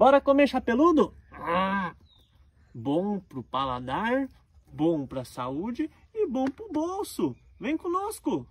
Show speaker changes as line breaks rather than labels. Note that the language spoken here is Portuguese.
Bora comer chapeludo?
Ah, bom pro paladar, bom pra saúde e bom pro bolso. Vem conosco!